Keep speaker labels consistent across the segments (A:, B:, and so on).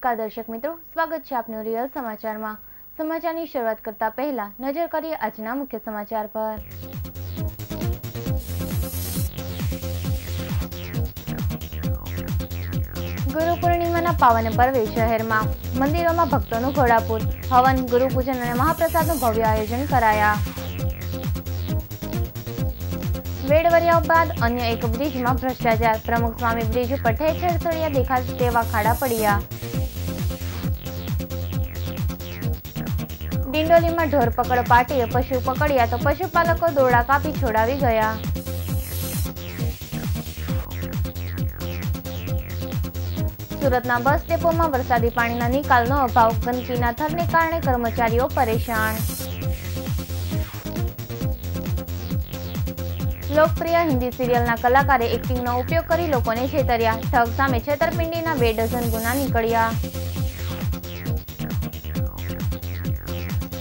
A: નમસ્કાર દર્શક મિત્રો સ્વાગત છે આપનું રિયલ સમાચારમાં સમાચારની શરૂઆત કરતા પહેલા નજર કરીએ આજના મુખ્ય સમાચાર પર ગુરુ પૂર્ણિમાના પાવન પર્વે શહેરમાં મંદિરોમાં ભક્તોનું ઘોડાપુર હવન ગુરુપૂજન અને મહાપ્રસાદનું ભવ્ય આયોજન કરાયા વેડવર્યા બાદ અન્ય એક બ્રિજમાં ભ્રષ્ટાચાર પ્રમુખ સ્વામી બ્રિજ ઉપર ઠેર ઠેર તળિયા દેખાય તેવા ખાડા પડ્યા દિંડોલીમાં ઢોર પાટીએ પશુ પકડ્યા તો પશુપાલકો દોરડા કાપી છોડાવી ગયા સુરતના બસ ડેપોમાં વરસાદી પાણીના નિકાલનો અભાવ ગંદકીના થરને કારણે કર્મચારીઓ પરેશાન લોકપ્રિય હિન્દી સિરિયલના કલાકારે એક્ટિંગનો ઉપયોગ કરી લોકોને છેતર્યા ઠગ સામે છેતરપિંડીના બે ડઝન ગુના નીકળ્યા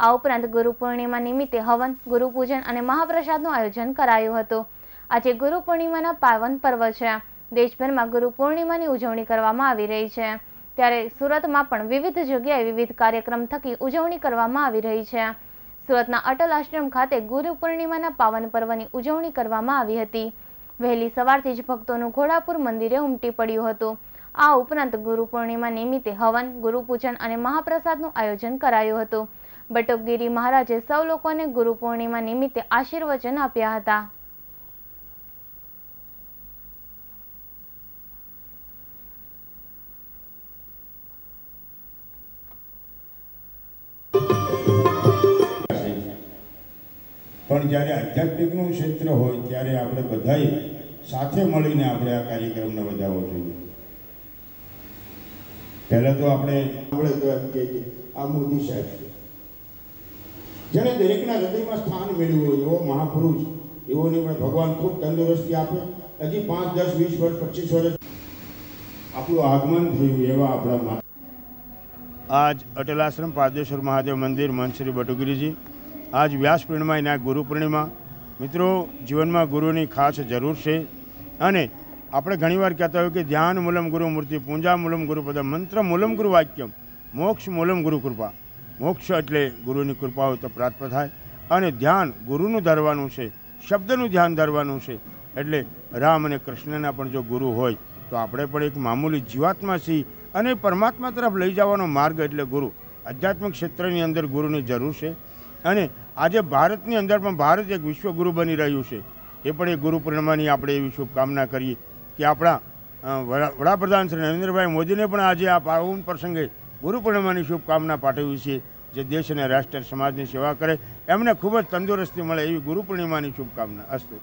A: આ ઉપરાંત ગુરુ પૂર્ણિમા નિમિત્તે હવન ગુરુપૂજન અને મહાપ્રસાદનું આયોજન કરાયું હતું આજે ગુરુ પૂર્ણિમાના પાવન પર્વ છે દેશભરમાં ગુરુ પૂર્ણિમાની ઉજવણી કરવામાં આવી રહી છે ત્યારે સુરતમાં પણ વિવિધ જગ્યાએ વિવિધ કાર્યક્રમ થકી ઉજવણી કરવામાં આવી રહી છે સુરતના અટલ આશ્રમ ખાતે ગુરુ પૂર્ણિમાના પાવન પર્વની ઉજવણી કરવામાં આવી હતી વહેલી સવારથી જ ભક્તોનું ઘોડાપુર મંદિરે ઉમટી પડ્યું હતું આ ઉપરાંત ગુરુ પૂર્ણિમા નિમિત્તે હવન ગુરુપૂજન અને મહાપ્રસાદનું આયોજન કરાયું હતું બટુકગીરી મહારાજે સૌ લોકોને ગુરુ પૂર્ણિમા નિમિત્તે આશીર્વચન આપ્યા હતા
B: પણ જ્યારે આધ્યાત્મિકનું ક્ષેત્ર હોય ત્યારે આપણે બધા સાથે મળીને આપણે આ કાર્યક્રમને વધારવો જોઈએ પહેલાં તો આપણે આપણે તો એમ કે આ મોદી સાહેબ છે જેણે દરેકના હૃદયમાં સ્થાન મેળવ્યું હોય એવો મહાપુરુષ એવોને પણ ભગવાન ખૂબ તંદુરસ્તી આપે હજી પાંચ દસ વીસ વર્ષ પચીસ વર્ષ આપણું આગમન થયું એવા આપણા આજ અટલાશ્રમ પાદેશ્વર મહાદેવ મંદિર મનશ્રી બટુગીરીજી આજ વ્યાસ પૂર્ણિમા એના ગુરુ પૂર્ણિમા મિત્રો જીવનમાં ગુરુની ખાસ જરૂર છે અને આપણે ઘણીવાર કહેતા હોય કે ધ્યાન મૂલમ ગુરુ મૂર્તિ પૂંજા મૂલમ ગુરુ પદ મંત્ર મૂલમ ગુરુ વાક્યમ મોક્ષ મૂલમ ગુરુ કૃપા મોક્ષ એટલે ગુરુની કૃપા હોય તો પ્રાપ્ત થાય અને ધ્યાન ગુરુનું ધરવાનું છે શબ્દનું ધ્યાન ધરવાનું છે એટલે રામ અને કૃષ્ણના પણ જો ગુરુ હોય તો આપણે પણ એક મામૂલી જીવાત્મા છીએ અને પરમાત્મા તરફ લઈ જવાનો માર્ગ એટલે ગુરુ આધ્યાત્મિક ક્ષેત્રની અંદર ગુરુની જરૂર છે અને આજે ભારતની અંદર પણ ભારત એક વિશ્વગુરુ બની રહ્યું છે એ પણ એ ગુરુ પૂર્ણિમાની આપણે એવી શુભકામના કરીએ કે આપણા વડાપ્રધાન શ્રી નરેન્દ્રભાઈ મોદીને પણ આજે આ પાવન પ્રસંગે ગુરુ પૂર્ણિમાની શુભકામના પાઠવી છે જે દેશ અને રાષ્ટ્ર સમાજની સેવા કરે એમને ખૂબ જ તંદુરસ્તી મળે એવી ગુરુ પૂર્ણિમાની શુભકામના અસ્તુ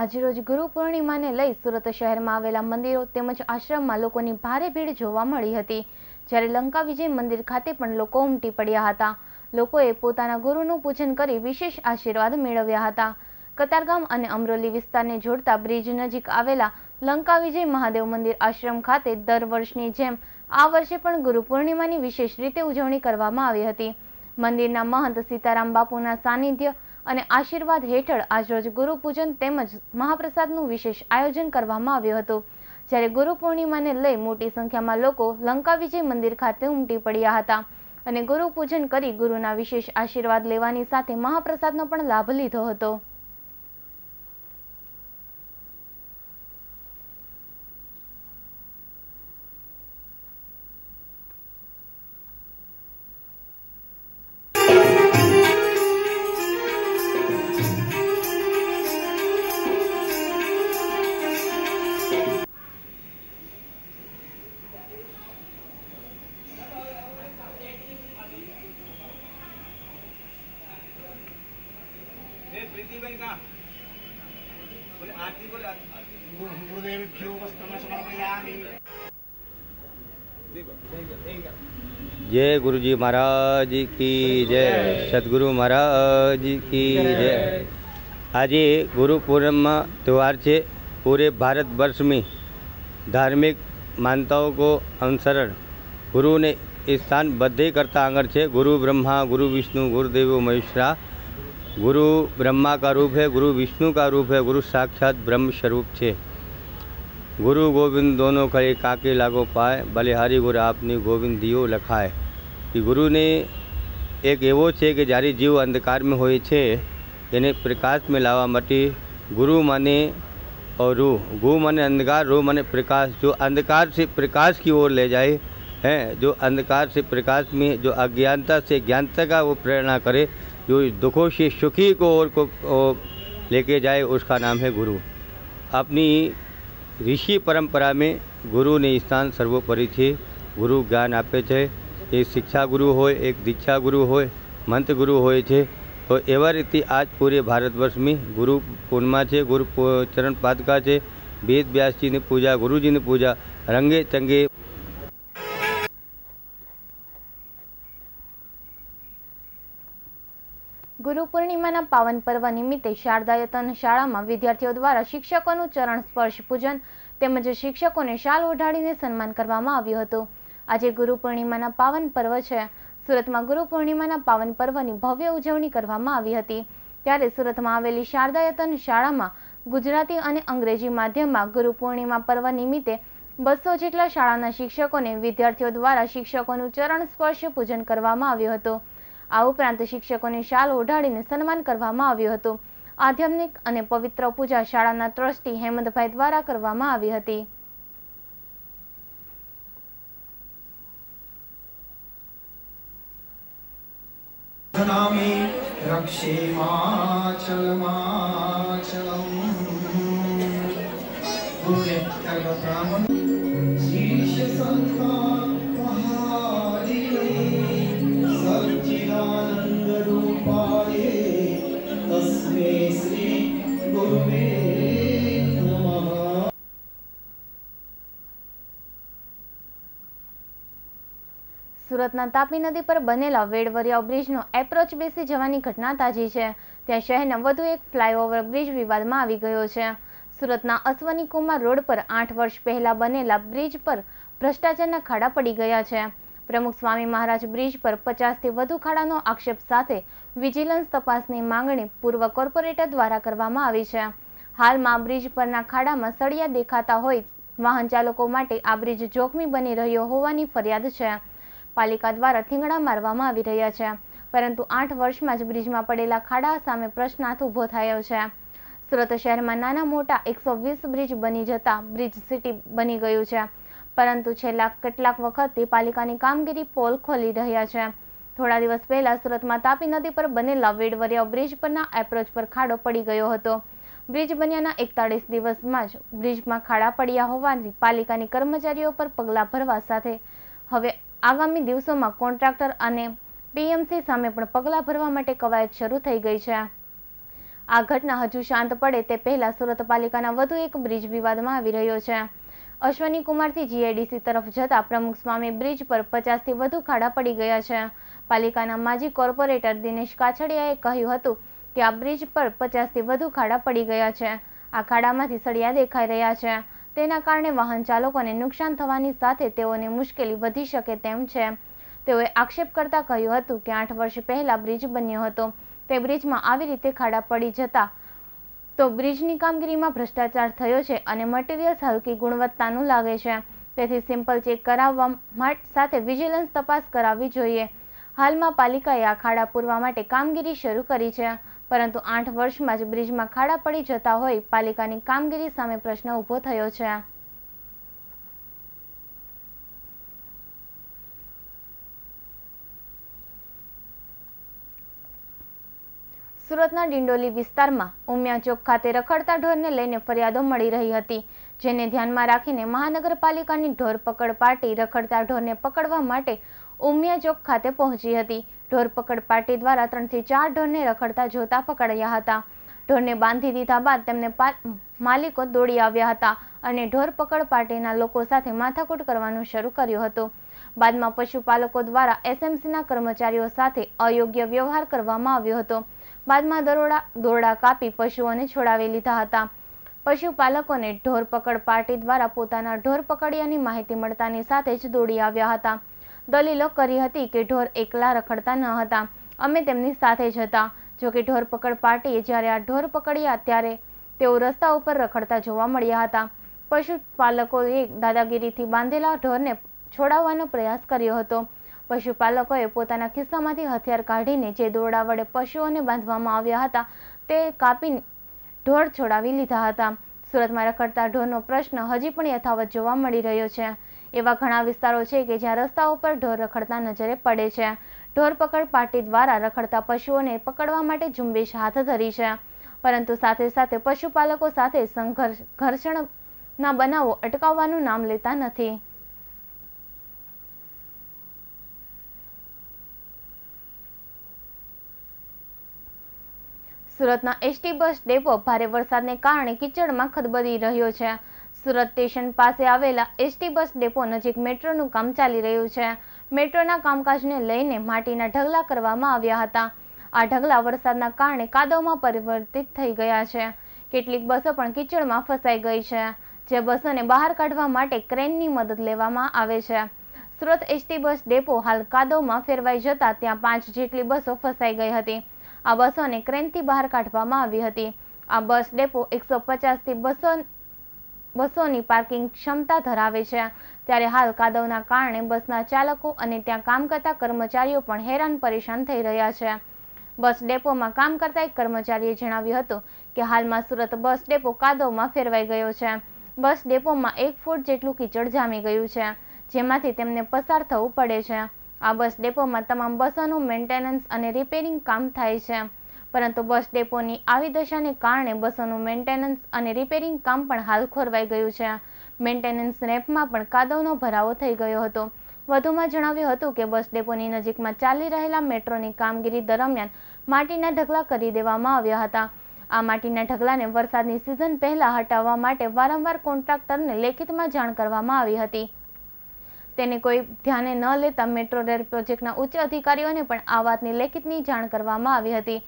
A: આજરોજ ગુરુ પૂર્ણિમાને લઈ સુરત શહેરમાં આવેલા મંદિરો તેમજ આશ્રમમાં લોકોની ભારે ભીડ જોવા મળી હતી જ્યારે લંકા વિજય મંદિર ખાતે પણ લોકો ઉમટી પડ્યા હતા લોકોએ પોતાના ગુરુનું પૂજન કરી વિશેષ આશીર્વાદ મેળવ્યા હતા કતારગામ અને અમરોલી વિસ્તારને જોડતા બ્રિજ નજીક આવેલા લંકા વિજય મહાદેવ મંદિર આશ્રમ ખાતે દર વર્ષની જેમ આ વર્ષે પણ ગુરુ પૂર્ણિમાની વિશેષ રીતે ઉજવણી કરવામાં આવી હતી મંદિરના મહંત સીતારામ બાપુના સાનિધ્ય અને આશીર્વાદ હેઠળ આજરોજ ગુરુ પૂજન તેમજ મહાપ્રસાદનું વિશેષ આયોજન કરવામાં આવ્યું હતું જ્યારે ગુરુ પૂર્ણિમાને લઈ મોટી સંખ્યામાં લોકો લંકા વિજય મંદિર ખાતે ઉમટી પડ્યા હતા અને ગુરુ પૂજન કરી ગુરુના વિશેષ આશીર્વાદ લેવાની સાથે મહાપ્રસાદનો પણ લાભ લીધો હતો
C: जय गुरु जी महाराज की जय सदगुरु महाराज की जय आज गुरु पूर्णिमा त्यौहार से पूरे भारत वर्ष में धार्मिक मानताओं को अनुसरण गुरु ने स्थान बद्धे करता आंगर है गुरु ब्रह्मा गुरु विष्णु गुरुदेव महेश्वरा गुरु ब्रह्मा का रूप है गुरु विष्णु का रूप है गुरु साक्षात ब्रह्म स्वरूप है गुरु गोविंद दोनों करे काके लागो पाए बलिहारी गुरु आपने गोविंद दियो लखाए कि गुरु ने एक एवो छे कि जारी जीव अंधकार में અંધકારમાં छे इन्हें प्रकाश में लावा मटी गुरु माने और रू गु माने अंधकार रू माने प्रकाश जो अंधकार से प्रकाश की ओर ले जाए हैं जो अंधकार से प्रकाश में जो अज्ञानता से ज्ञानता का वो प्रेरणा करे जो दुखों से सुखी को और को लेके जाए उसका नाम है गुरु अपनी ઋષિ પરંપરામાં ગુરુને સ્થાન સર્વોપરી છે ગુરુ જ્ઞાન આપે છે એ શિક્ષા ગુરુ હોય એક દીક્ષા ગુરુ હોય મંત ગુરુ હોય છે તો એવા રીતે આજ પૂરે ભારતવર્ષમાં ગુરુ પૂર્ણિમા છે ગુરુ ચરણ પાદકા છે વેદ વ્યાસજીની પૂજા ગુરુજીની પૂજા રંગે ચંગે
A: પાવન પર્વ નિમિત્તે શારદાયતન શાળામાં વિદ્યાર્થીઓ દ્વારા શિક્ષકોનું ચરણ સ્પર્શ પૂજન તેમજ શિક્ષકોને શાલ ઓઢાડીને સન્માન કરવામાં આવ્યું હતું આજે ગુરુ પૂર્ણિમાના પાવન પર્વ છે સુરતમાં ગુરુ પૂર્ણિમાના પાવન પર્વની ભવ્ય ઉજવણી કરવામાં આવી હતી ત્યારે સુરતમાં આવેલી શારદાયતન શાળામાં ગુજરાતી અને અંગ્રેજી માધ્યમમાં ગુરુ પૂર્ણિમા પર્વ નિમિત્તે બસો જેટલા શાળાના શિક્ષકોને વિદ્યાર્થીઓ દ્વારા શિક્ષકોનું ચરણ સ્પર્શ પૂજન કરવામાં આવ્યું હતું આ ઉપરાંત શિક્ષકોને શાલ ઓઢાડીને સન્માન કરવામાં આવ્યું હતું આધ્યાત્મિક અને પવિત્ર પૂજા શાળાના ટ્રસ્ટી હેમંતભાઈ દ્વારા કરવામાં આવી હતી
C: રક્ષેમાચલમાચલમ સંતા
A: સુરતના તાપી નદી પર બનેલા વેડવરિયા બ્રિજનો એપ્રોચ બેસી જવાની ઘટના તાજી છે ત્યાં શહેરના વધુ એક ફ્લાયઓવર બ્રિજ વિવાદમાં આવી ગયો છે સુરતના અશ્વની કુમાર રોડ પર આઠ વર્ષ પહેલા બનેલા બ્રિજ પર ભ્રષ્ટાચારના ખાડા પડી ગયા છે પ્રમુખ સ્વામી મહારાજ બ્રિજ પર પચાસથી વધુ ખાડાનો આક્ષેપ સાથે વિજિલન્સ તપાસની માંગણી પૂર્વ કોર્પોરેટર દ્વારા કરવામાં આવી છે હાલમાં બ્રિજ પરના ખાડામાં સળિયા દેખાતા હોય વાહન ચાલકો માટે આ બ્રિજ જોખમી બની રહ્યો હોવાની ફરિયાદ છે પાલિકા દ્વારા થીંગડા મારવામાં આવી રહ્યા છે પરંતુ આઠ વર્ષમાં જ બ્રિજમાં પડેલા ખાડા સામે પ્રશ્નાર્થ ઊભો થયો છે સુરત શહેરમાં નાના મોટા એકસો વીસ બ્રિજ બની જતા બ્રિજ સિટી બની ગયું છે પરંતુ છેલ્લા કેટલાક વખતથી પાલિકાની કામગીરી પોલ ખોલી રહ્યા છે થોડા દિવસ પહેલા સુરતમાં તાપી નદી પર બનેલા વેડવરિયા બ્રિજ પરના એપ્રોચ પર ખાડો પડી ગયો હતો બ્રિજ બન્યાના એકતાળીસ દિવસમાં જ બ્રિજમાં ખાડા પડ્યા હોવાની પાલિકાની કર્મચારીઓ પર પગલાં ભરવા સાથે હવે આગામી દિવસોમાં કોન્ટ્રાક્ટર અને પીએમસી સામે પણ પગલાં ભરવા માટે કવાયત શરૂ થઈ ગઈ છે આ ઘટના હજુ શાંત પડે તે પહેલા સુરત પાલિકાના વધુ એક બ્રિજ વિવાદમાં આવી રહ્યો છે અશ્વની કુમારથી જીઆઈડીસી તરફ જતા પ્રમુખ સ્વામી બ્રિજ પર પચાસ થી વધુ ખાડા પડી ગયા છે પાલિકાના માજી કોર્પોરેટર દિનેશ કાછડિયાએ કહ્યું હતું કે આ બ્રિજ પર પચાસ થી વધુ ખાડા પડી ગયા છે આ ખાડામાંથી સળિયા દેખાઈ રહ્યા છે તેના કારણે વાહન ચાલકોને નુકસાન થવાની સાથે તેઓને મુશ્કેલી વધી શકે તેમ છે તેઓએ આક્ષેપ કરતા કહ્યું હતું કે આઠ વર્ષ પહેલા બ્રિજ બન્યો હતો તે બ્રિજમાં આવી રીતે ખાડા પડી જતા તો બ્રિજની કામગીરીમાં ભ્રષ્ટાચાર થયો છે અને મટીરિયલ્સ હલકી ગુણવત્તાનું લાગે છે તેથી સિમ્પલ ચેક કરાવવા સાથે વિજિલન્સ તપાસ કરાવવી જોઈએ હાલમાં પાલિકાએ આ ખાડા પૂરવા માટે કામગીરી શરૂ કરી છે પરંતુ આઠ વર્ષમાં જ બ્રિજમાં ખાડા પડી જતા હોય પાલિકાની કામગીરી સામે પ્રશ્ન ઊભો થયો છે સુરતના ડિંડોલી વિસ્તારમાં ઉમિયા ચોક ખાતે રખડતા ઢોરને લઈને ફરિયાદો મળી રહી હતી જેને ધ્યાનમાં રાખીને મહાનગરપાલિકાની ઢોર પકડ પાર્ટી રખડતા ઢોરને પકડવા માટે ઉમિયા ચોક ખાતે પહોંચી હતી ઢોર પકડ પાર્ટી દ્વારા ત્રણથી ચાર ઢોરને રખડતા જોતા પકડ્યા હતા ઢોરને બાંધી દીધા બાદ તેમને માલિકો દોડી આવ્યા હતા અને ઢોર પકડ પાર્ટીના લોકો સાથે માથાકૂટ કરવાનું શરૂ કર્યું હતું બાદમાં પશુપાલકો દ્વારા એસએમસીના કર્મચારીઓ સાથે અયોગ્ય વ્યવહાર કરવામાં આવ્યો હતો બાદમાં દરોડા દોરડા કાપી પશુઓને છોડાવી લીધા હતા પશુપાલકોને ઢોર પકડ પાર્ટી દ્વારા પોતાના ઢોર પકડ્યાની માહિતી મળતાની સાથે જ દોડી આવ્યા હતા દલીલો કરી હતી કે ઢોર એકલા રખડતા ન હતા અમે તેમની સાથે જ હતા જોકે ઢોર પકડ પાર્ટીએ જ્યારે આ ઢોર પકડ્યા ત્યારે તેઓ રસ્તા ઉપર રખડતા જોવા મળ્યા હતા પશુપાલકોએ દાદાગીરીથી બાંધેલા ઢોરને છોડાવવાનો પ્રયાસ કર્યો હતો પશુપાલકોએ પોતાના ખિસ્સામાંથી હથિયાર કાઢીને જે દોરડા વડે પશુઓને બાંધવામાં આવ્યા હતા તે કાપી ઢોર છોડાવી લીધા હતા સુરતમાં રખડતા ઢોરનો પ્રશ્ન હજી પણ યથાવત જોવા મળી રહ્યો છે એવા ઘણા વિસ્તારો છે કે જ્યાં રસ્તા ઉપર ઢોર રખડતા નજરે પડે છે ઢોર પકડ પાર્ટી દ્વારા રખડતા પશુઓને પકડવા માટે ઝુંબેશ હાથ ધરી છે પરંતુ સાથે સાથે પશુપાલકો સાથે સંઘર્ષ ઘર્ષણના બનાવો અટકાવવાનું નામ લેતા નથી સુરતના એસટી બસ ડેપો ભારે વરસાદને કારણે કિચડમાં ખદબદી રહ્યો છે સુરત સ્ટેશન પાસે આવેલા એસટી બસ ડેપો નજીક મેટ્રોનું કામ ચાલી રહ્યું છે મેટ્રોના કામકાજને લઈને માટીના ઢગલા કરવામાં આવ્યા હતા આ ઢગલા વરસાદના કારણે કાદવમાં પરિવર્તિત થઈ ગયા છે કેટલીક બસો પણ કિચડમાં ફસાઈ ગઈ છે જે બસોને બહાર કાઢવા માટે ક્રેનની મદદ લેવામાં આવે છે સુરત એસટી બસ ડેપો હાલ કાદવમાં ફેરવાઈ જતા ત્યાં પાંચ જેટલી બસો ફસાઈ ગઈ હતી આ બસોને ક્રેનથી બહાર કાઢવામાં આવી હતી આ બસ ડેપો એકસો પચાસથી બસો બસોની પાર્કિંગ ક્ષમતા ધરાવે છે ત્યારે હાલ કાદવના કારણે બસના ચાલકો અને ત્યાં કામ કરતા કર્મચારીઓ પણ હેરાન પરેશાન થઈ રહ્યા છે બસ ડેપોમાં કામ કરતા એક કર્મચારીએ જણાવ્યું હતું કે હાલમાં સુરત બસ ડેપો કાદવમાં ફેરવાઈ ગયો છે બસ ડેપોમાં એક ફૂટ જેટલું કીચડ જામી ગયું છે જેમાંથી તેમને પસાર થવું પડે છે આ બસ ડેપોમાં તમામ બસોનું મેન્ટેનન્સ અને રિપેરિંગ કામ થાય છે પરંતુ બસ ડેપોની આવી દશાને કારણે બસોનું મેન્ટેનન્સ અને રિપેરિંગ કામ પણ હાલ ખોરવાઈ ગયું છે મેન્ટેનન્સ રેપમાં પણ કાદવનો ભરાવો થઈ ગયો હતો વધુમાં જણાવ્યું હતું કે બસ ડેપોની નજીકમાં ચાલી રહેલા મેટ્રોની કામગીરી દરમિયાન માટીના ઢગલા કરી દેવામાં આવ્યા હતા આ માટીના ઢગલાને વરસાદની સિઝન પહેલાં હટાવવા માટે વારંવાર કોન્ટ્રાક્ટરને લેખિતમાં જાણ કરવામાં આવી હતી તેને કોઈ ધ્યાને ન લેતા મેટ્રો રેલ પ્રોજેક્ટના ઉચ્ચ અધિકારીઓને પણ આ વાતની લેખિતની જાણ કરવામાં આવી હતી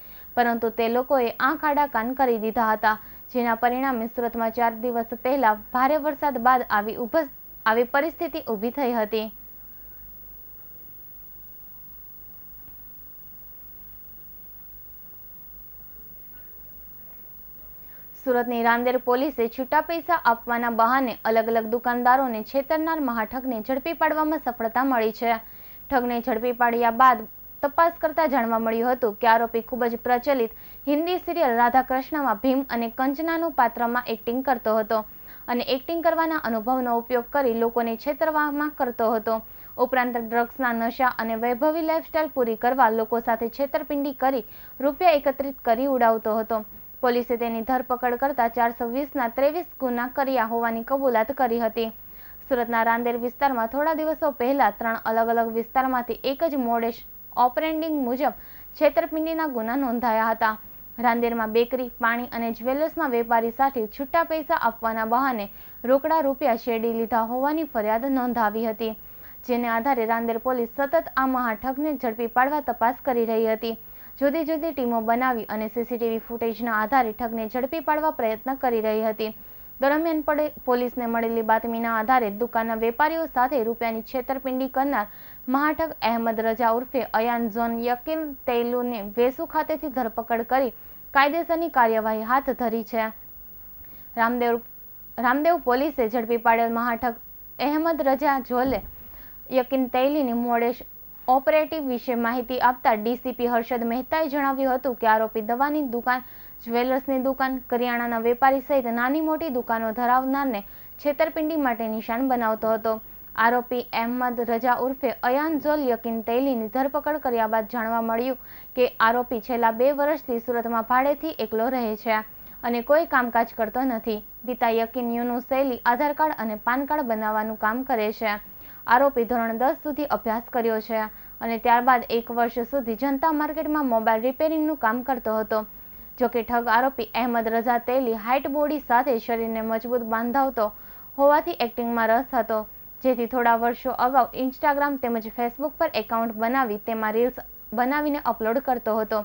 A: પરંતુ તે લોકોએ આંખ આડા કાન કરી દીધા હતા જેના પરિણામે સુરતમાં ચાર દિવસ પહેલા ભારે વરસાદ બાદ આવી ઉભસ આવી પરિસ્થિતિ ઊભી થઈ હતી સુરતની રાંદેર પોલીસે છૂટા પૈસા આપવાના બહાને અલગ અલગ દુકાનદારોને છેતરનાર મહાઠગને ઝડપી પાડવામાં સફળતા મળી છે ઠગને ઝડપી પાડ્યા બાદ તપાસ કરતા જાણવા મળ્યું હતું કે આરોપી ખૂબ જ પ્રચલિત હિન્દી સિરિયલ રાધાકૃષ્ણમાં ભીમ અને કંચનાનું પાત્રમાં એક્ટિંગ કરતો હતો અને એક્ટિંગ કરવાના અનુભવનો ઉપયોગ કરી લોકોને છેતરવામાં કરતો હતો ઉપરાંત ડ્રગ્સના નશા અને વૈભવી લાઇફસ્ટાઇલ પૂરી કરવા લોકો સાથે છેતરપિંડી કરી રૂપિયા એકત્રિત કરી ઉડાવતો હતો પોલીસે તેની ધરપકડ કરતા ચારસો વીસના ત્રેવીસ ગુના કર્યા હોવાની કબૂલાત કરી હતી સુરતના રાંદેર વિસ્તારમાં થોડા દિવસો પહેલા ત્રણ અલગ અલગ વિસ્તારમાંથી એક જ મોડેશ ઓપરેન્ડિંગ મુજબ છેતરપિંડીના ગુના નોંધાયા હતા રાંદેરમાં બેકરી પાણી અને જ્વેલર્સમાં વેપારી સાથે છૂટા પૈસા આપવાના બહાને રોકડા રૂપિયા શેરડી લીધા હોવાની ફરિયાદ નોંધાવી હતી જેને આધારે રાંદેર પોલીસ સતત આ મહાઠગને ઝડપી પાડવા તપાસ કરી રહી હતી જુદી જુદી ટીમો બનાવી અને સીસીટીવી ફૂટેજના આધારે ઠગને ઝડપી પાડવા પ્રયત્ન કરી રહી હતી દરમિયાન પડે પોલીસને મળેલી બાતમીના આધારે દુકાનના વેપારીઓ સાથે રૂપિયાની છેતરપિંડી કરનાર મહાઠક અહેમદ રજા ઉર્ફે અયાન ઝોન યકીલ તૈલુને વેસુ ખાતેથી ધરપકડ કરી કાયદેસરની કાર્યવાહી હાથ ધરી છે રામદેવ રામદેવ પોલીસે ઝડપી પાડેલ મહાઠક અહેમદ રજા જોલે યકીન તૈલીની મોડેશ ઓપરેટિવ વિશે માહિતી આપતા ડીસીપી હર્ષદ મહેતાએ જણાવ્યું હતું કે આરોપી દવાની દુકાન જ્વેલર્સની દુકાન કરિયાણાના વેપારી સહિત નાની મોટી દુકાનો ધરાવનારને છેતરપિંડી માટે નિશાન બનાવતો હતો આરોપી અહેમદ રજા ઉર્ફે અયાનઝોલ યકીન તૈલીની ધરપકડ કર્યા બાદ જાણવા મળ્યું કે આરોપી છેલ્લા બે વર્ષથી સુરતમાં ભાડેથી એકલો રહે છે અને કોઈ કામકાજ કરતો નથી પિતા યકીન યુનુ શૈલી આધાર કાર્ડ અને પાન કાર્ડ બનાવવાનું કામ કરે છે આરોપી ધોરણ દસ સુધી અભ્યાસ કર્યો છે અને ત્યારબાદ એક વર્ષ સુધી જનતા માર્કેટમાં મોબાઈલ રિપેરિંગનું કામ કરતો હતો જોકે ઠગ આરોપી અહેમદ રઝા તેલી હાઇટ બોડી સાથે શરીરને મજબૂત બાંધાવતો હોવાથી એક્ટિંગમાં રસ હતો જેથી થોડા વર્ષો અગાઉ ઇન્સ્ટાગ્રામ તેમજ ફેસબુક પર એકાઉન્ટ બનાવી તેમાં રીલ્સ બનાવીને અપલોડ કરતો હતો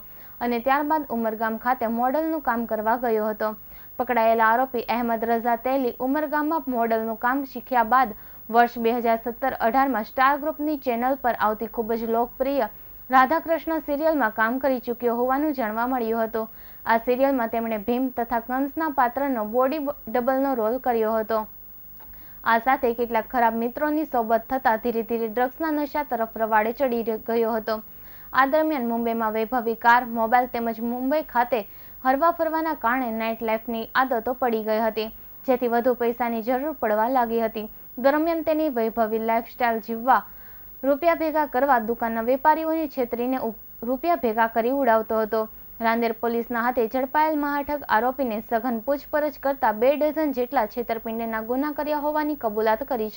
A: અને ત્યારબાદ ઉમરગામ ખાતે મોડલનું કામ કરવા ગયો હતો પકડાયેલા આરોપી અહેમદ રઝા તેલી ઉમરગામમાં મોડલનું કામ શીખ્યા બાદ વર્ષ બે હજાર સત્તર અઢારમાં સ્ટાર ગ્રુપની ચેનલ પર આવતી ખૂબ જ લોકપ્રિય રાધાકૃષ્ણ સિરિયલમાં કામ કરી ચૂક્યો હોવાનું જાણવા મળ્યું હતું આ સિરિયલમાં તેમણે ભીમ તથા કંસના પાત્રનો બોડી ડબલનો રોલ કર્યો હતો આ સાથે કેટલાક ખરાબ મિત્રોની સોબત થતાં ધીરે ધીરે ડ્રગ્સના નશા તરફ રવાડે ચડી ગયો હતો આ દરમિયાન મુંબઈમાં વૈભવી કાર મોબાઈલ તેમજ મુંબઈ ખાતે હરવા ફરવાના કારણે નાઇટ લાઈફની આદતો પડી ગઈ હતી જેથી વધુ પૈસાની જરૂર પડવા લાગી હતી દરમિયાન તેની વૈભવી લાઇફસ્ટાઇલ જીવવા રૂપિયા ભેગા કરવા દુકાનના વેપારીઓને છેતરીને રૂપિયા ભેગા કરી ઉડાવતો હતો રાંદેર પોલીસના હાથે ઝડપાયેલ મહાઠગ આરોપીને સઘન પૂછપરછ કરતા બે ડઝન જેટલા છેતરપિંડીના ગુના કર્યા હોવાની કબૂલાત કરી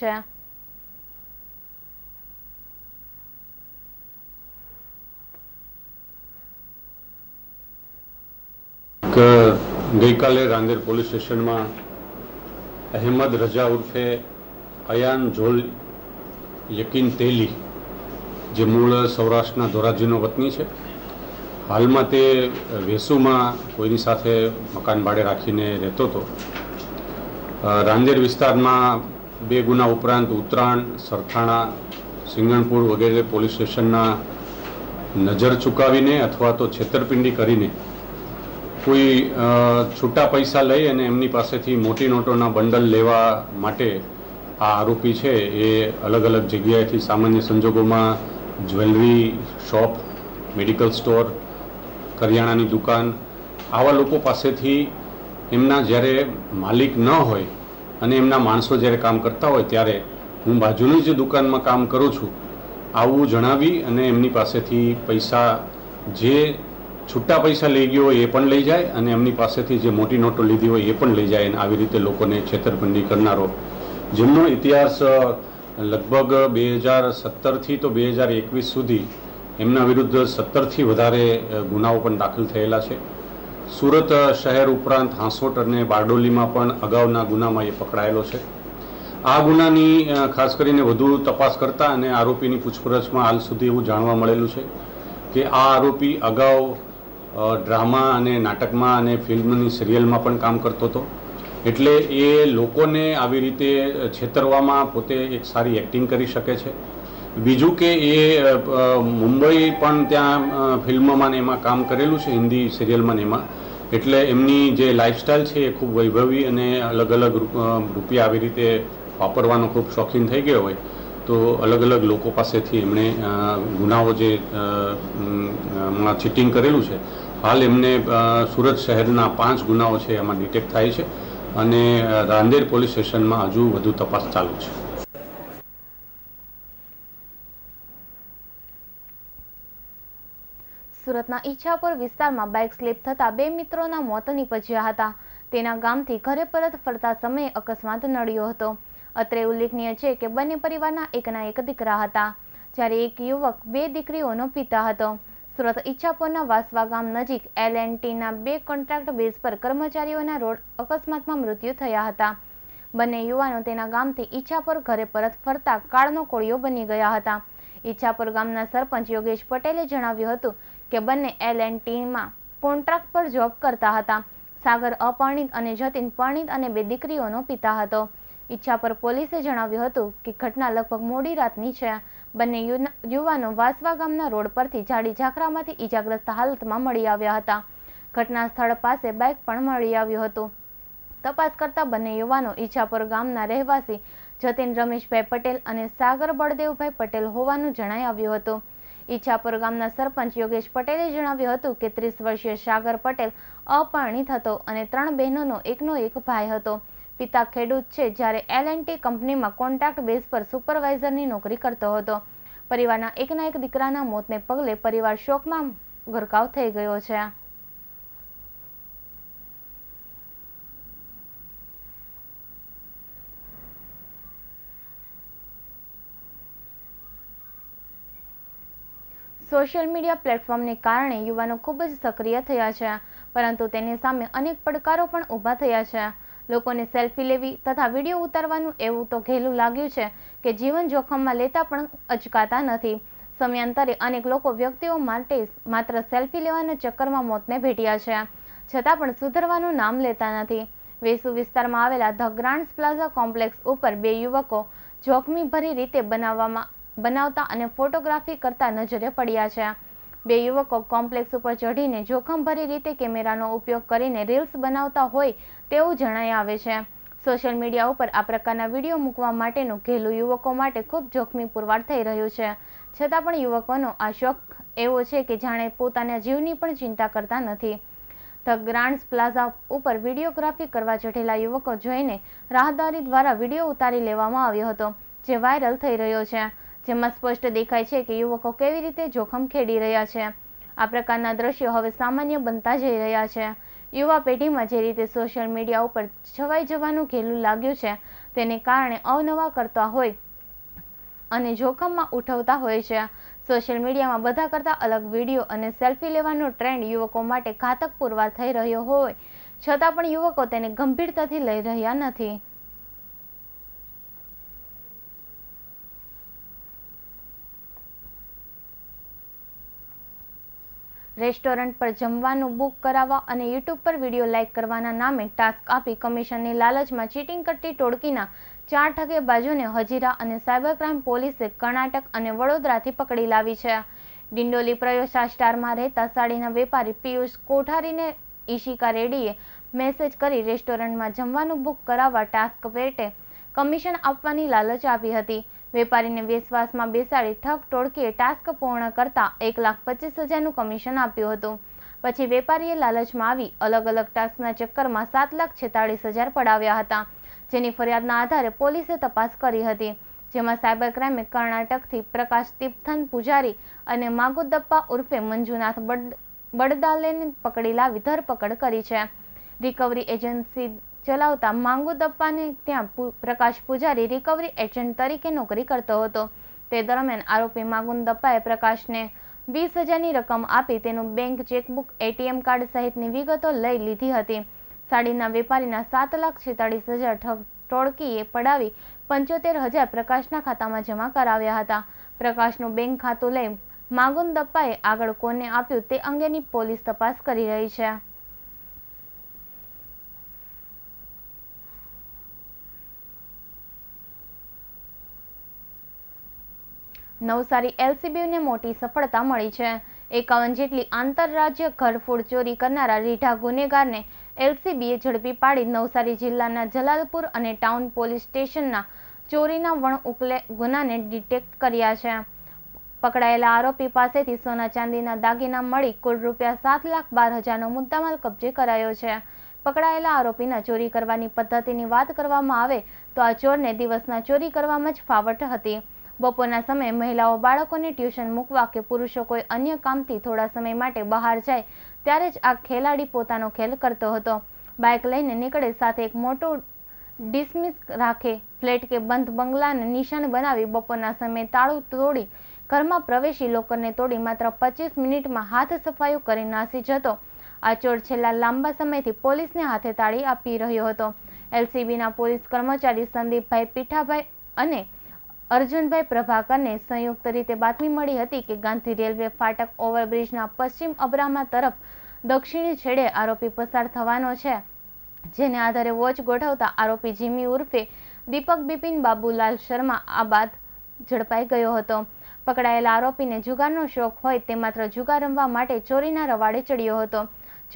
D: છે ગઈકાલે રાંદેર પોલીસ સ્ટેશનમાં અહેમદ રજા ઉર્ફે અયાન જોલ યકીન તેલી જે મૂળ સૌરાષ્ટ્રના ધોરાજીનો વતની છે હાલમાં તે વેસુમાં કોઈની સાથે મકાન ભાડે રાખીને રહેતો હતો રાંદેર વિસ્તારમાં બે ગુના ઉપરાંત ઉત્તરાયણ સરથાણા સિંગણપુર વગેરે પોલીસ સ્ટેશનના નજર ચૂકાવીને અથવા તો છેતરપિંડી કરીને કોઈ છૂટા પૈસા લઈ અને એમની પાસેથી મોટી નોટોના બંડલ લેવા માટે આ આરોપી છે એ અલગ અલગ જગ્યાએથી સામાન્ય સંજોગોમાં જ્વેલરી શોપ મેડિકલ સ્ટોર કરિયાણાની દુકાન આવા લોકો પાસેથી એમના જ્યારે માલિક ન હોય અને એમના માણસો જ્યારે કામ કરતા હોય ત્યારે હું બાજુની જ દુકાનમાં કામ કરું છું આવું જણાવી અને એમની પાસેથી પૈસા જે છૂટા પૈસા લઈ ગયો હોય એ પણ લઈ જાય અને એમની પાસેથી જે મોટી નોટો લીધી હોય એ પણ લઈ જાય અને આવી રીતે લોકોને છેતરપિંડી કરનારો જેમનો ઇતિહાસ લગભગ બે હજાર સત્તરથી તો બે હજાર એકવીસ સુધી એમના વિરુદ્ધ સત્તરથી વધારે ગુનાઓ પણ દાખલ થયેલા છે સુરત શહેર ઉપરાંત હાંસોટ અને બારડોલીમાં પણ અગાઉના ગુનામાં એ પકડાયેલો છે આ ગુનાની ખાસ કરીને વધુ તપાસ કરતા અને આરોપીની પૂછપરછમાં હાલ સુધી એવું જાણવા મળેલું છે કે આ આરોપી અગાઉ ડ્રામા અને નાટકમાં અને ફિલ્મની સિરિયલમાં પણ કામ કરતો હતો એટલે એ લોકોને આવી રીતે છેતરવામાં પોતે એક સારી એક્ટિંગ કરી શકે છે બીજું કે એ મુંબઈ પણ ત્યાં ફિલ્મમાં ને એમાં કામ કરેલું છે હિન્દી સિરિયલમાં એમાં એટલે એમની જે લાઇફસ્ટાઇલ છે એ ખૂબ વૈભવી અને અલગ અલગ રૂપિયા આવી રીતે વાપરવાનો ખૂબ શોખીન થઈ ગયો હોય તો અલગ અલગ લોકો પાસેથી એમણે ગુનાઓ જે ચીટિંગ કરેલું છે હાલ એમને સુરત શહેરના પાંચ ગુનાઓ છે એમાં ડિટેક્ટ થાય છે અને રાંદેર પોલીસ સ્ટેશનમાં હજુ વધુ તપાસ ચાલુ છે
A: સુરતના ઈચ્છાપુર વિસ્તારમાં બાઇક સ્લીપ થતા બે મિત્રોના મોત નીપજ્યા હતા તેના ગામથી ઘરે પરત ફરતા સમયે અકસ્માત નડ્યો હતો અત્રે ઉલ્લેખનીય છે કે બંને પરિવારના એકના એક દીકરા હતા જ્યારે એક યુવક બે દીકરીઓનો પિતા હતો સુરત ઈચ્છાપોરના વાસવા ગામ નજીક એલ એન્ડ ટીના બે કોન્ટ્રાક્ટ બેઝ પર કર્મચારીઓના રોડ અકસ્માતમાં મૃત્યુ થયા હતા બંને યુવાનો તેના ગામથી ઈચ્છાપોર ઘરે પરત ફરતા કાળનો કોળિયો બની ગયા હતા ઈચ્છાપોર ગામના સરપંચ યોગેશ પટેલે જણાવ્યું હતું કે બંને એલ એન્ડ ટીમાં કોન્ટ્રાક્ટ પર જોબ કરતા હતા સાગર અપરણિત અને જતીન પરણિત અને બે દીકરીઓનો પિતા હતો ઈચ્છા પર પોલીસે જણાવ્યું હતું કે ઘટના લગભગ મોડી રાતની છે બંને યુવાનો વાસવા ગામના રોડ પરથી જાડી ઝાકરામાંથી ઈજાગ્રસ્ત હાલતમાં મળી આવ્યા હતા ઘટના સ્થળ પાસે બાઇક પણ મળી આવ્યું હતું તપાસ કરતા બંને યુવાનો ઈચ્છાપુર ગામના રહેવાસી જતીન રમેશભાઈ પટેલ અને સાગર બળદેવભાઈ પટેલ હોવાનું જણાય આવ્યું હતું ઈચ્છાપુર ગામના સરપંચ યોગેશ પટેલે જણાવ્યું હતું કે ત્રીસ વર્ષીય સાગર પટેલ અપરણિત હતો અને ત્રણ બહેનોનો એકનો એક ભાઈ હતો પિતા ખેડૂત છે જ્યારે એલ એન્ડ ટી કંપનીમાં કોન્ટ્રાક્ટ બેઝ પર સુપરવાઇઝરની નોકરી કરતો હતો પરિવારના એકના એક દીકરાના મોતને પગલે પરિવાર શોકમાં ગરકાવ થઈ ગયો છે સોશિયલ મીડિયા પ્લેટફોર્મને કારણે યુવાનો ખૂબ જ સક્રિય થયા છે પરંતુ તેની સામે અનેક પડકારો પણ ઊભા થયા છે લોકોને સેલ્ફી લેવી તથા વિડીયો ઉતારવાનું એવું તો ઘેલું લાગ્યું છે કે જીવન જોખમમાં લેતા પણ અચકાતા નથી સમયાંતરે અનેક લોકો વ્યક્તિઓ માટે માત્ર સેલ્ફી લેવાના ચક્કરમાં મોતને ભેટ્યા છે છતાં પણ સુધરવાનું નામ લેતા નથી વેસુ વિસ્તારમાં આવેલા ધ ગ્રાન્ડ્સ પ્લાઝા કોમ્પ્લેક્સ ઉપર બે યુવકો જોખમીભરી રીતે બનાવવામાં બનાવતા અને ફોટોગ્રાફી કરતા નજરે પડ્યા છે બે યુવકો કોમ્પ્લેક્સ ઉપર ચઢીને જોખમભરી રીતે કેમેરાનો ઉપયોગ કરીને રીલ્સ બનાવતા હોય તેવું જણાઈ આવે છે સોશિયલ મીડિયા ઉપર આ પ્રકારના વિડીયો મૂકવા માટેનું ઘેલું યુવકો માટે ખૂબ જોખમી પુરવાર થઈ રહ્યું છે છતાં પણ યુવકોનો આ શોખ એવો છે કે જાણે પોતાના જીવની પણ ચિંતા કરતા નથી ધ ગ્રાન્ડ્સ પ્લાઝા ઉપર વિડીયોગ્રાફી કરવા ચઢેલા યુવકો જોઈને રાહદારી દ્વારા વિડીયો ઉતારી લેવામાં આવ્યો હતો જે વાયરલ થઈ રહ્યો છે જેમાં સ્પષ્ટ દેખાય છે કે યુવકો કેવી રીતે જોખમ ખેડી રહ્યા છે આ પ્રકારના દ્રશ્યો હવે સામાન્ય બનતા જઈ રહ્યા છે યુવા પેઢીમાં જે રીતે સોશિયલ મીડિયા ઉપર છવાઈ જવાનું ઘેલું લાગ્યું છે તેને કારણે અવનવા કરતા હોય અને જોખમમાં ઉઠવતા હોય છે સોશિયલ મીડિયામાં બધા કરતાં અલગ વિડીયો અને સેલ્ફી લેવાનો ટ્રેન્ડ યુવકો માટે ઘાતક પુરવાર થઈ રહ્યો હોય છતાં પણ યુવકો તેને ગંભીરતાથી લઈ રહ્યા નથી રેસ્ટોરન્ટ પર જમવાનું બુક કરાવવા અને યુટ્યુબ પર વિડીયો લાઇક કરવાના નામે ટાસ્ક આપી કમિશનની લાલચમાં ચીટિંગ કરતી ટોળકીના ચાર ઠગેબાજોને હજીરા અને સાયબર ક્રાઇમ પોલીસે કર્ણાટક અને વડોદરાથી પકડી લાવી છે ડિંડોલી પ્રયોગશાળા સ્ટારમાં રહેતા સાડીના વેપારી પિયુષ કોઠારીને ઈશિકા રેડ્ડીએ મેસેજ કરી રેસ્ટોરન્ટમાં જમવાનું બુક કરાવવા ટાસ્ક પેટે કમિશન આપવાની લાલચ આપી હતી વેપારીને વિશ્વાસમાં બેસાડી ઠગ ટોળકીએ ટાસ્ક પૂર્ણ કરતા એક લાખ પચીસ હજારનું કમિશન આપ્યું હતું પછી વેપારીએ લાલચમાં આવી અલગ અલગ ટાસ્કના ચક્કરમાં સાત લાખ છેતાળીસ હજાર પડાવ્યા હતા જેની ફરિયાદના આધારે પોલીસે તપાસ કરી હતી જેમાં સાયબર ક્રાઇમે કર્ણાટકથી પ્રકાશ તિપ્થન પૂજારી અને માગુદપ્પા ઉર્ફે મંજુનાથ બડદાલેને પકડી લાવી ધરપકડ કરી છે રિકવરી એજન્સી ચલાવતા માંગુ દપ્પાને ત્યાં પ્રકાશ પૂજારી રિકવરી એજન્ટ તરીકે નોકરી કરતો હતો તે દરમિયાન આરોપી માંગુન દપ્પાએ પ્રકાશને વીસ હજારની રકમ આપી તેનું બેંક ચેકબુક એટીએમ કાર્ડ સહિતની વિગતો લઈ લીધી હતી સાડીના વેપારીના સાત લાખ છેતાળીસ હજાર ઠગ ટોળકીએ પડાવી પંચોતેર હજાર પ્રકાશના ખાતામાં જમા કરાવ્યા હતા પ્રકાશનું બેંક ખાતું લઈ માગુન દપ્પાએ આગળ કોને આપ્યું તે અંગેની પોલીસ તપાસ કરી રહી છે નવસારી એલસીબીને મોટી સફળતા મળી છે એકાવન જેટલી આંતરરાજ્ય ઘરફોડ ચોરી કરનારા રીઢા ગુનેગારને એલસીબીએ ઝડપી પાડી નવસારી જિલ્લાના જલાલપુર અને ટાઉન પોલીસ સ્ટેશનના ચોરીના વણ ઉકલે ગુનાને ડિટેક્ટ કર્યા છે પકડાયેલા આરોપી પાસેથી સોના ચાંદીના દાગીના મળી કુલ રૂપિયા સાત લાખ બાર હજારનો મુદ્દામાલ કબજે કરાયો છે પકડાયેલા આરોપીના ચોરી કરવાની પદ્ધતિની વાત કરવામાં આવે તો આ ચોરને દિવસના ચોરી કરવામાં જ ફાવટ હતી બપોરના સમયે મહિલાઓ બાળકોને ટ્યુશન મૂકવા કે પુરુષો કોઈ અન્ય કામથી થોડા સમય માટે બહાર જાય ત્યારે જ આ ખેલાડી પોતાનો ખેલ કરતો હતો બાઇક લઈને નીકળે સાથે એક મોટો ડિસમિસ રાખે ફ્લેટ કે બંધ બંગલાને નિશાન બનાવી બપોરના સમયે તાળું તોડી ઘરમાં પ્રવેશી લોકરને તોડી માત્ર પચીસ મિનિટમાં હાથ સફાયું કરી નાસી જતો આ ચોર છેલ્લા લાંબા સમયથી પોલીસને હાથે તાળી આપી રહ્યો હતો એલસીબીના પોલીસ કર્મચારી સંદીપભાઈ પીઠાભાઈ અને અર્જુનભાઈ પ્રભાકરને સંયુક્ત રીતે બાતમી મળી હતી કે ગાંધી રેલવે ફાટક ઓવરબ્રિજના પશ્ચિમ અબ્રામા તરફ દક્ષિણ છેડે આરોપી પસાર થવાનો છે જેને આધારે વોચ ગોઠવતા આરોપી જીમી ઉર્ફે દીપક બિપિન બાબુલાલ શર્મા આ બાદ ઝડપાઈ ગયો હતો પકડાયેલા આરોપીને જુગારનો શોખ હોય તે માત્ર જુગાર રમવા માટે ચોરીના રવાડે ચડ્યો હતો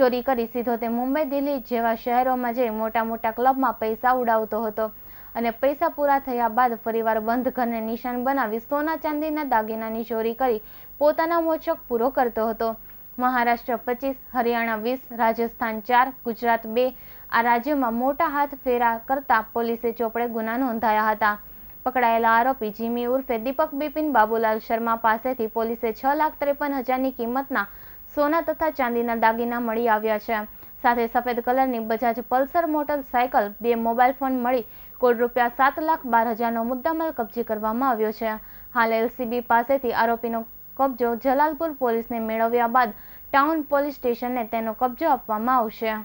A: ચોરી કરી સીધો તે મુંબઈ દિલ્હી જેવા શહેરોમાં જઈ મોટા મોટા ક્લબમાં પૈસા ઉડાવતો હતો અને પૈસા પૂરા થયા બાદ ફરીવાર બંધ ઘરને નિશાન બનાવી સોના ચાંદીના દાગીનાની ચોરી કરી પોતાનો મોચક પૂરો કરતો હતો મહારાષ્ટ્ર પચીસ હરિયાણા વીસ રાજસ્થાન ચાર ગુજરાત બે આ રાજ્યોમાં મોટા હાથ ફેરા કરતા પોલીસે ચોપડે ગુના નોંધાયા હતા પકડાયેલા આરોપી જીમી ઉર્ફે દીપક બિપિન બાબુલાલ શર્મા પાસેથી પોલીસે છ લાખ ત્રેપન હજારની કિંમતના સોના તથા ચાંદીના દાગીના મળી આવ્યા છે સાથે સફેદ કલરની બજાજ પલ્સર મોટર સાયકલ બે મોબાઈલ ફોન મળી કુલ રૂપિયા સાત લાખ બાર હજારનો મુદ્દામાલ કબજે કરવામાં આવ્યો છે હાલ એલસીબી પાસેથી આરોપીનો કબજો જલાલપુર પોલીસને મેળવ્યા બાદ ટાઉન પોલીસ સ્ટેશનને તેનો કબજો આપવામાં આવશે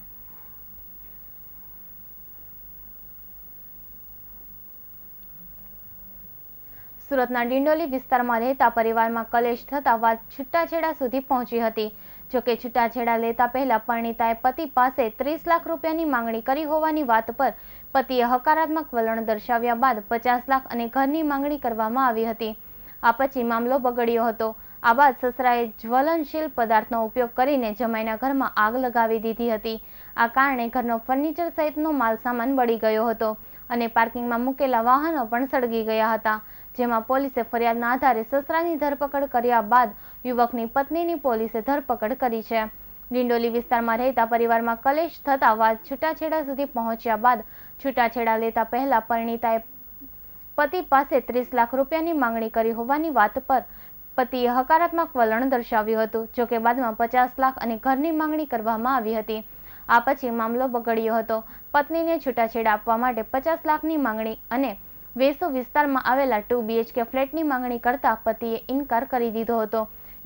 A: સુરતના ડિંડોલી વિસ્તારમાં રહેતા પરિવારમાં કલેશ થતાં વાત છૂટાછેડા સુધી પહોંચી હતી જોકે છૂટાછેડા લેતા પહેલા પરણિતાએ પતિ પાસે ત્રીસ લાખ રૂપિયાની માંગણી કરી હોવાની વાત પર પતિએ હકારાત્મક વલણ દર્શાવ્યા બાદ પચાસ લાખ અને ઘરની માંગણી કરવામાં આવી હતી આ પછી મામલો બગડ્યો હતો આ બાદ સસરાએ જ્વલનશીલ પદાર્થનો ઉપયોગ કરીને જમાઈના ઘરમાં આગ લગાવી દીધી હતી આ કારણે ઘરનો ફર્નિચર સહિતનો માલસામાન બળી ગયો હતો અને પાર્કિંગમાં મૂકેલા વાહનો પણ સળગી ગયા હતા જેમાં પોલીસે ફરિયાદના આધારે સસરાની ધરપકડ કર્યા બાદ યુવકની પત્નીની પોલીસે ધરપકડ કરી છે ડિંડોલી વિસ્તારમાં રહેતા પરિવારમાં કલેશ થતા વાત છૂટાછેડા સુધી પહોંચ્યા બાદ છૂટાછેડા લેતા પહેલા પરિણીતાએ પતિ પાસે ત્રીસ લાખ રૂપિયાની માંગણી કરી હોવાની વાત પર પતિએ હકારાત્મક વલણ દર્શાવ્યું હતું જોકે બાદમાં પચાસ લાખ અને ઘરની માંગણી કરવામાં આવી હતી આ પછી મામલો બગડ્યો હતો પત્નીને છૂટાછેડા આપવા માટે પચાસ લાખની માંગણી અને વેસુ વિસ્તારમાં આવેલા ટુ બીએચકે ફ્લેટની માંગણી કરતા પતિએ ઇનકાર કરી દીધો હતો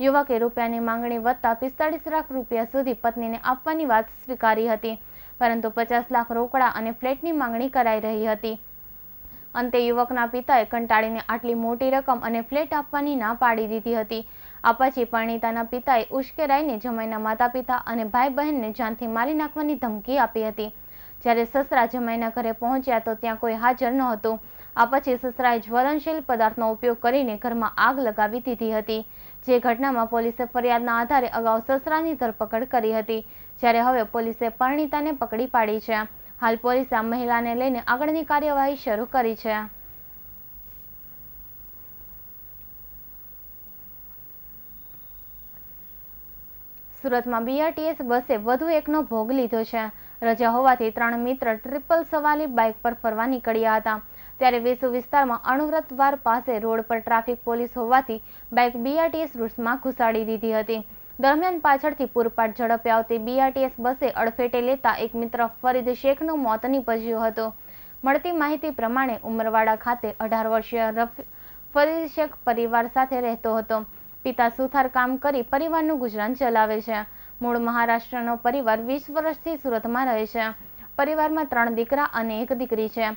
A: યુવકે રૂપિયાની માંગણી વધતા પિસ્તાળીસ લાખ રૂપિયા સુધી પત્નીને આપવાની વાત સ્વીકારી હતી પરંતુ પચાસ લાખ રોકડા અને ફ્લેટની માંગણી કરાઈ રહી હતી અંતે યુવકના પિતાએ કંટાળીને આટલી મોટી રકમ અને ફ્લેટ આપવાની ના પાડી દીધી હતી આ પછી પરણિતાના પિતાએ ઉશ્કેરાઈને જમાઈના માતા પિતા અને ભાઈ બહેનને જાનથી મારી નાખવાની ધમકી આપી હતી જ્યારે સસરા જમાઈના ઘરે પહોંચ્યા તો ત્યાં કોઈ હાજર નહોતું આ પછી સસરાએ જ્વલનશીલ પદાર્થનો ઉપયોગ કરીને ઘરમાં આગ લગાવી દીધી હતી જે ઘટનામાં પોલીસે ફરિયાદના આધારે અગાઉ સસરાની ધરપકડ કરી હતી જ્યારે હવે પોલીસે પરણિતાને પકડી પાડી છે હાલ પોલીસે આ મહિલાને લઈને આગળની કાર્યવાહી શરૂ કરી છે સુરતમાં બીઆરટીએસ બસે વધુ એકનો ભોગ લીધો છે રજા હોવાથી ત્રણ મિત્ર ટ્રિપલ સવારી બાઇક પર ફરવા નીકળ્યા હતા ત્યારે વેસુ વિસ્તારમાં અણુવ્રતવાર પાસે રોડ પર ટ્રાફિક પોલીસ હોવાથી બાઇક બીઆરટીએસ રૂટ્સમાં ઘુસાડી દીધી હતી દરમિયાન પાછળથી પૂરપાટ ઝડપે આવતી બીઆરટીએસ બસે અડફેટે લેતા એક મિત્ર ફરીદ શેખનું મોત નીપજ્યું હતો મળતી માહિતી પ્રમાણે ઉમરવાડા ખાતે અઢાર વર્ષીય ફરીદ શેખ પરિવાર સાથે રહેતો હતો પિતા સુથાર કામ કરી પરિવારનું ગુજરાન ચલાવે છે મૂળ મહારાષ્ટ્રનો પરિવાર વીસ વર્ષથી સુરતમાં રહે છે પરિવારમાં ત્રણ દીકરા અને એક દીકરી છે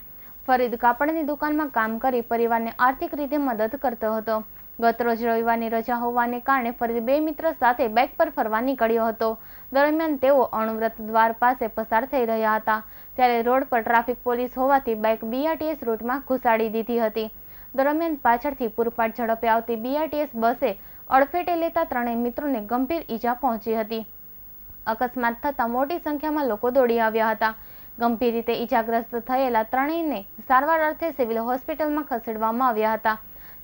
A: ફરીદ કાપડની દુકાનમાં કામ કરી પરિવારને આર્થિક રીતે મદદ કરતો હતો ગતરોજ રવિવારની રજા હોવાને કારણે ફરી બે મિત્ર સાથે બાઇક પર ફરવા નીકળ્યો હતો દરમિયાન તેઓ અણુવ્રત દ્વાર પાસે પસાર થઈ રહ્યા હતા ત્યારે રોડ પર ટ્રાફિક પોલીસ હોવાથી બાઇક બીઆરટીએસ રૂટમાં ઘુસાડી દીધી હતી દરમિયાન પાછળથી પૂરપાટ ઝડપે આવતી બીઆરટીએસ બસે અડફેટે લેતા ત્રણેય મિત્રોને ગંભીર ઈજા પહોંચી હતી અકસ્માત થતાં મોટી સંખ્યામાં લોકો દોડી આવ્યા હતા ગંભીર રીતે ઈજાગ્રસ્ત થયેલા ત્રણેયને સારવાર અર્થે સિવિલ હોસ્પિટલમાં ખસેડવામાં આવ્યા હતા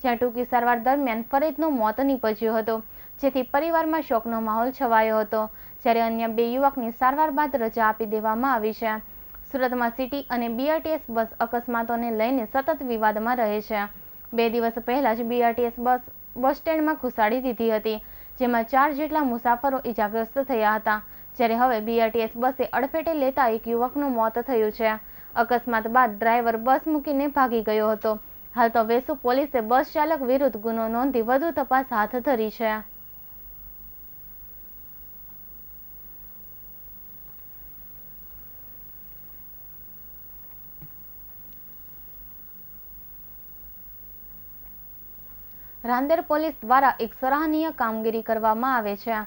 A: જ્યાં ટૂંકી સારવાર દરમિયાન ફરીદનું મોત નીપજ્યું હતું જેથી પરિવારમાં શોકનો માહોલ છવાયો હતો જ્યારે અન્ય બે યુવકની સારવાર બાદ રજા આપી દેવામાં આવી છે સુરતમાં સિટી અને બીઆરટીએસ બસ અકસ્માતોને લઈને સતત વિવાદમાં રહે છે બે દિવસ પહેલા જ બીઆરટીએસ બસ બસ સ્ટેન્ડમાં ઘુસાડી દીધી હતી જેમાં ચાર જેટલા મુસાફરો ઈજાગ્રસ્ત થયા હતા જ્યારે હવે બીઆરટીએસ બસે અડફેટે લેતા એક યુવકનું મોત થયું છે અકસ્માત બાદ ડ્રાઈવર બસ મૂકીને ભાગી ગયો હતો હાલ તો વેસુ પોલીસે બસ ચાલક વિરુદ્ધ ગુનો નોંધી વધુ તપાસ હાથ ધરી છે રાંદેર પોલીસ દ્વારા એક સરાહનીય કામગીરી કરવામાં આવે છે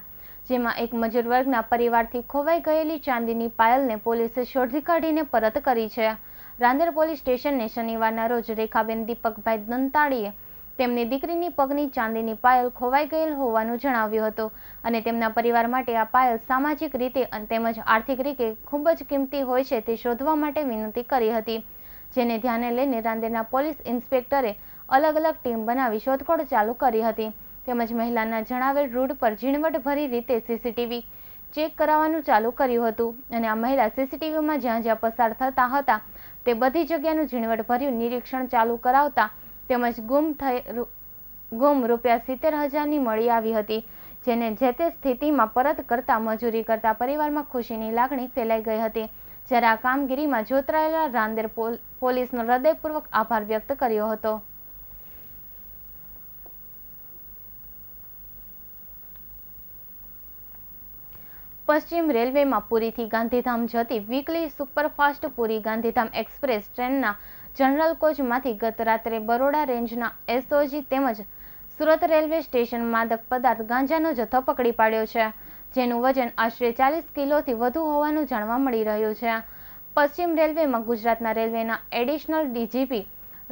A: જેમાં એક મજૂર વર્ગના પરિવારથી ખોવાઈ ગયેલી ચાંદીની પાયલને પોલીસે શોધી કાઢીને પરત કરી છે રાંદેર પોલીસ સ્ટેશનને શનિવારના રોજ રેખાબેન દીપકભાઈ દંતાળીએ તેમની દીકરીની પગની ચાંદીની પાયલ ખોવાઈ ગયેલ હોવાનું જણાવ્યું હતું અને તેમના પરિવાર માટે આ પાયલ સામાજિક રીતે તેમજ આર્થિક રીતે ખૂબ જ કિંમતી હોય છે તે શોધવા માટે વિનંતી કરી હતી જેને ધ્યાને લઈને રાંદેરના પોલીસ ઇન્સ્પેક્ટરે અલગ અલગ ટીમ બનાવી શોધખોળ ચાલુ કરી હતી તેમજ મહિલાના જણાવેલ રૂડ પર ઝીણવટભરી રીતે સીસીટીવી ચેક કરાવવાનું ચાલુ કર્યું હતું અને આ મહિલા સીસીટીવીમાં જ્યાં જ્યાં પસાર થતા હતા તે બધી જગ્યાનું ઝીણવટભર્યું નિરીક્ષણ ચાલુ કરાવતા તેમજ ગુમ થઈ ગુમ રૂપિયા સિત્તેર હજારની મળી આવી હતી જેને જે તે સ્થિતિમાં પરત કરતા મજૂરી કરતા પરિવારમાં ખુશીની લાગણી ફેલાઈ ગઈ હતી જ્યારે આ કામગીરીમાં જોતરાયેલા રાંદેર પોલીસનો હૃદયપૂર્વક આભાર વ્યક્ત કર્યો હતો પશ્ચિમ રેલવેમાં પુરીથી ગાંધીધામ જતી weekly superfast Puri Gandhidham express ટ્રેનના જનરલ કોચમાંથી ગત રાત્રે બરોડા રેન્જના એસઓજી તેમજ સુરત રેલવે સ્ટેશન માદક પદાર્થ ગાંજાનો જથ્થો પકડી પાડ્યો છે જેનું વજન આશરે ચાલીસ કિલોથી વધુ હોવાનું જાણવા મળી રહ્યું છે પશ્ચિમ રેલવેમાં ગુજરાતના રેલવેના એડિશનલ ડીજીપી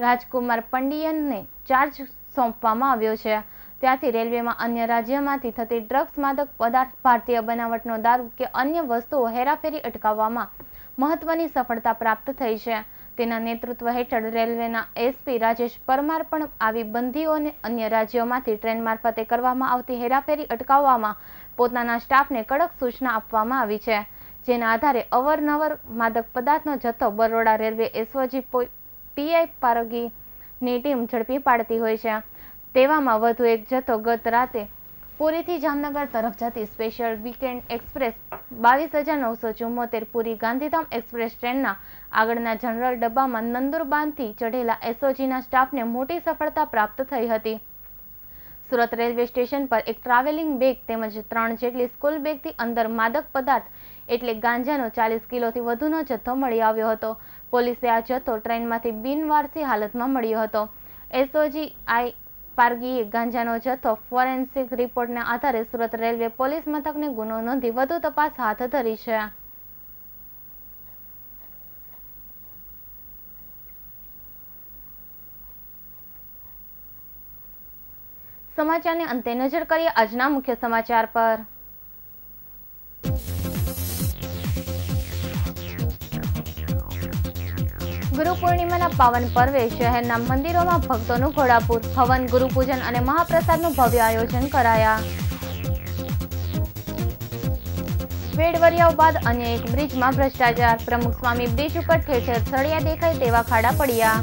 A: રાજકુમાર પંડિયનને ચાર્જ સોંપવામાં આવ્યો છે ત્યાંથી રેલવેમાં અન્ય રાજ્યમાંથી થતી ડ્રગ્સ માદક પદાર્થ ભારતીય બનાવટનો દારૂ કે અન્ય વસ્તુઓ હેરાફેરી અટકાવવામાં મહત્વની સફળતા પ્રાપ્ત થઈ છે તેના નેતૃત્વ હેઠળ રેલવેના એસપી રાજેશ પરમાર પણ આવી બંધીઓને અન્ય રાજ્યોમાંથી ટ્રેન મારફતે કરવામાં આવતી હેરાફેરી અટકાવવામાં પોતાના સ્ટાફને કડક સૂચના આપવામાં આવી છે જેના આધારે અવરનવર માદક પદાર્થનો જથ્થો બરોડા રેલવે એસઓજી પીઆઈ પારગીની ટીમ ઝડપી પાડતી હોય છે તેવામાં વધુ એક જથ્થો ગત રાતે પુરીથી જામનગર તરફ જતી સ્પેશિયલ વીકેન્ડ એક્સપ્રેસ બાવીસ હજાર નવસો ચુમ્મોતેર પુરી ગાંધીધામ એક્સપ્રેસ ટ્રેનના આગળના જનરલ ડબ્બામાં નંદુરબાનથી ચઢેલા એસઓજીના સ્ટાફને મોટી સફળતા પ્રાપ્ત થઈ હતી સુરત રેલવે સ્ટેશન પર એક ટ્રાવેલિંગ બેગ તેમજ ત્રણ જેટલી સ્કૂલ બેગથી અંદર માદક પદાર્થ એટલે ગાંજાનો ચાલીસ કિલોથી વધુનો જથ્થો મળી આવ્યો હતો પોલીસે આ જથ્થો ટ્રેનમાંથી બિનવારસી હાલતમાં મળ્યો હતો એસઓજી આઈ પારગીએ ગાંજાનો જથ્થો ફોરેન્સિક રિપોર્ટના આધારે સુરત રેલવે પોલીસ મથકને ગુનો નોંધી વધુ તપાસ હાથ ધરી છે સમાચારને અંતે નજર કરીએ આજના મુખ્ય સમાચાર પર ગુરુ પૂર્ણિમાના પાવન પર્વે શહેરના મંદિરોમાં ભક્તોનું ઘોડાપુર હવન ગુરુપૂજન અને મહાપ્રસાદનું ભવ્ય આયોજન કરાયા વેડવરિયાઓ બાદ અન્ય એક બ્રિજમાં ભ્રષ્ટાચાર પ્રમુખ સ્વામી બ્રિજ ઉપર ઠેઠેર સળિયા દેખાય તેવા ખાડા પડ્યા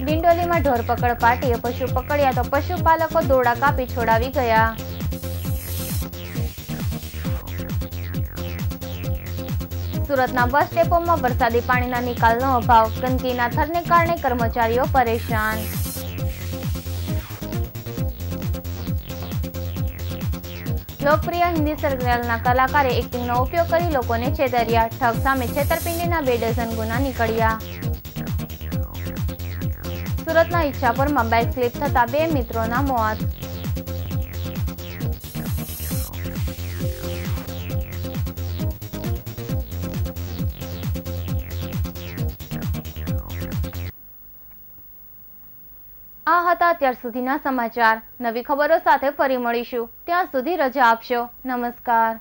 A: ડિંડોલીમાં ઢોરપકડ પકડ પશુ પકડ્યા તો પશુપાલકો દોડા કાપી છોડાવી ગયા સુરતના બસ ડેપોમાં વરસાદી પાણીના નિકાલનો અભાવ ગંદકીના થરને કારણે કર્મચારીઓ પરેશાન લોકપ્રિય હિન્દી સર્કલના કલાકારે એક્ટિંગનો ઉપયોગ કરી લોકોને છેતર્યા ઠગ સામે છેતરપિંડીના બે ડઝન ગુના નીકળ્યા સુરતના ઈચ્છાપુરમાં બાઇક સ્લીપ થતા બે મિત્રોના મોત અત્યાર સુધીના સમાચાર નવી ખબરો સાથે ફરી મળીશું ત્યાં સુધી રજા આપશો નમસ્કાર